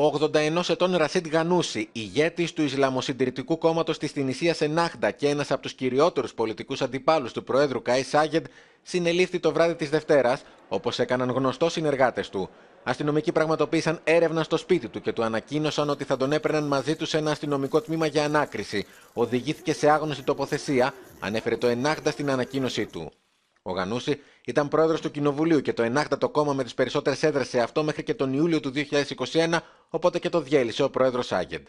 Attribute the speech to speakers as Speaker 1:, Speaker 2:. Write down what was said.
Speaker 1: Ο 81 ετών Ρασίτ Γανούση, ηγέτης του Ισλαμοσυντηρητικού Κόμματος της Τινησίας Ενάχτα και ένας από τους κυριότερους πολιτικούς αντιπάλους του Προέδρου Καί Σάγεντ, συνελήφθη το βράδυ της Δευτέρας, όπως έκαναν γνωστό συνεργάτες του. Αστυνομικοί πραγματοποίησαν έρευνα στο σπίτι του και του ανακοίνωσαν ότι θα τον έπαιρναν μαζί τους σε ένα αστυνομικό τμήμα για ανάκριση. Οδηγήθηκε σε άγνωστη τοποθεσία, ανέφερε το Ενάχντα στην ανακοίνωσή του. Ο Γανούση ήταν πρόεδρος του Κοινοβουλίου και το ενάχτατο κόμμα με τις περισσότερες έδρασε σε αυτό μέχρι και τον Ιούλιο του 2021, οπότε και το διέλυσε ο πρόεδρος Άγεντ.